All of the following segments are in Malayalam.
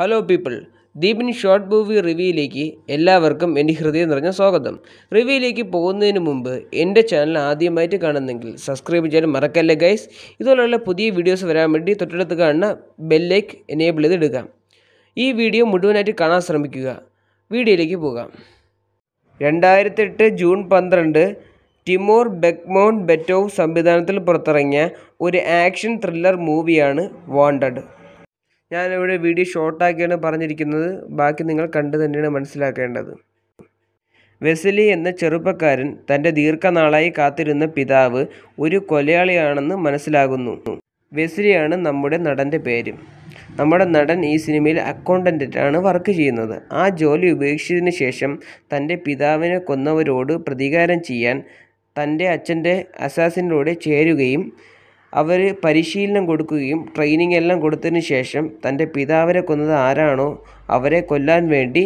ഹലോ പീപ്പിൾ ദീപിൻ ഷോർട്ട് മൂവി റിവ്യൂയിലേക്ക് എല്ലാവർക്കും എൻ്റെ ഹൃദയം നിറഞ്ഞ സ്വാഗതം റിവ്യൂയിലേക്ക് പോകുന്നതിന് മുമ്പ് എൻ്റെ ചാനൽ ആദ്യമായിട്ട് കാണുന്നെങ്കിൽ സബ്സ്ക്രൈബ് ചെയ്യാൻ മറക്കല്ലേ ഗൈസ് ഇതുപോലുള്ള പുതിയ വീഡിയോസ് വരാൻ വേണ്ടി തൊട്ടടുത്ത് കാണുന്ന ബെല്ലേക്ക് എനേബിൾ ചെയ്തിടുക ഈ വീഡിയോ മുഴുവനായിട്ട് കാണാൻ ശ്രമിക്കുക വീഡിയോയിലേക്ക് പോകാം രണ്ടായിരത്തെട്ട് ജൂൺ പന്ത്രണ്ട് ടിമോർ ബെക്മോൺ ബെറ്റോവ് സംവിധാനത്തിൽ പുറത്തിറങ്ങിയ ഒരു ആക്ഷൻ ത്രില്ലർ മൂവിയാണ് വാണ്ടഡ് ഞാനിവിടെ വീഡിയോ ഷോർട്ടാക്കിയാണ് പറഞ്ഞിരിക്കുന്നത് ബാക്കി നിങ്ങൾ കണ്ടു തന്നെയാണ് മനസ്സിലാക്കേണ്ടത് വെസലി എന്ന ചെറുപ്പക്കാരൻ തൻ്റെ ദീർഘനാളായി കാത്തിരുന്ന പിതാവ് ഒരു കൊലയാളിയാണെന്ന് മനസ്സിലാകുന്നു വെസലിയാണ് നമ്മുടെ നടൻ്റെ പേര് നമ്മുടെ നടൻ ഈ സിനിമയിൽ അക്കൗണ്ടൻ്റാണ് വർക്ക് ചെയ്യുന്നത് ആ ജോലി ഉപേക്ഷിച്ചതിന് ശേഷം തൻ്റെ പിതാവിനെ കൊന്നവരോട് പ്രതികാരം ചെയ്യാൻ തൻ്റെ അച്ഛൻ്റെ അസാസിനോട് ചേരുകയും അവർ പരിശീലനം കൊടുക്കുകയും ട്രെയിനിങ് എല്ലാം കൊടുത്തതിന് ശേഷം തൻ്റെ പിതാവിനെ കൊന്നത് ആരാണോ അവരെ കൊല്ലാൻ വേണ്ടി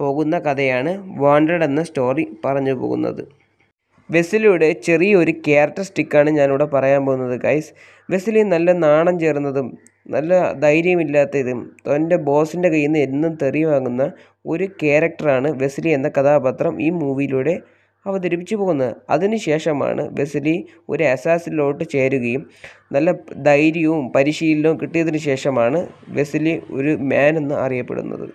പോകുന്ന കഥയാണ് വാണ്ടഡ് എന്ന സ്റ്റോറി പറഞ്ഞു പോകുന്നത് വെസിലിയുടെ ചെറിയൊരു സ്റ്റിക്കാണ് ഞാനിവിടെ പറയാൻ പോകുന്നത് ഗൈസ് വെസിലി നല്ല നാണം ചേർന്നതും നല്ല ധൈര്യമില്ലാത്തതും തൻ്റെ ബോസിൻ്റെ കയ്യിൽ നിന്ന് എന്നും തെറി വാങ്ങുന്ന ഒരു ക്യാരക്ടറാണ് വെസിലി എന്ന കഥാപാത്രം ഈ മൂവിയിലൂടെ അവതരിപ്പിച്ചു പോകുന്നത് അതിനുശേഷമാണ് വെസ്ലി ഒരു അസാസിലോട്ട് ചേരുകയും നല്ല ധൈര്യവും പരിശീലനവും കിട്ടിയതിനു ശേഷമാണ് വെസ്ലി ഒരു മാൻ എന്ന് അറിയപ്പെടുന്നത്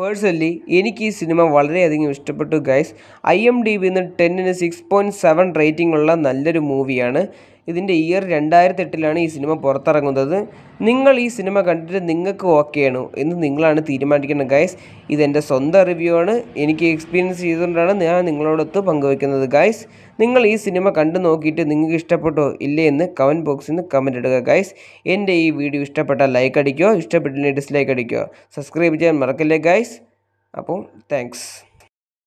പേഴ്സണലി എനിക്ക് ഈ സിനിമ വളരെയധികം ഇഷ്ടപ്പെട്ടു ഗൈസ് ഐ എം ഡി ബിന്ന് ടെന്നിന് സിക്സ് പോയിൻറ്റ് സെവൻ റേറ്റിംഗ് ഉള്ള നല്ലൊരു മൂവിയാണ് ഇതിൻ്റെ ഇയർ രണ്ടായിരത്തി എട്ടിലാണ് ഈ സിനിമ പുറത്തിറങ്ങുന്നത് നിങ്ങൾ ഈ സിനിമ കണ്ടിട്ട് നിങ്ങൾക്ക് ഓക്കെയാണോ എന്ന് നിങ്ങളാണ് തീരുമാനിക്കുന്നത് ഗായ്സ് ഇതെൻ്റെ സ്വന്തം റിവ്യൂ ആണ് എനിക്ക് എക്സ്പീരിയൻസ് ചെയ്തുകൊണ്ടാണ് ഞാൻ നിങ്ങളോടൊത്ത് പങ്കുവയ്ക്കുന്നത് ഗായ്സ് നിങ്ങൾ ഈ സിനിമ കണ്ടു നോക്കിയിട്ട് നിങ്ങൾക്ക് ഇഷ്ടപ്പെട്ടോ ഇല്ലേ എന്ന് കമൻറ്റ് ബോക്സിൽ നിന്ന് കമൻറ്റ് ഇടുക ഗായ്സ് എൻ്റെ ഈ വീഡിയോ ഇഷ്ടപ്പെട്ടാൽ ലൈക്ക് അടിക്കുക ഇഷ്ടപ്പെട്ടില്ലെങ്കിൽ ഡിസ്ലൈക്ക് അടിക്കുക സബ്സ്ക്രൈബ് ചെയ്യാൻ മറക്കല്ലേ ഗായ്സ് അപ്പോൾ താങ്ക്സ്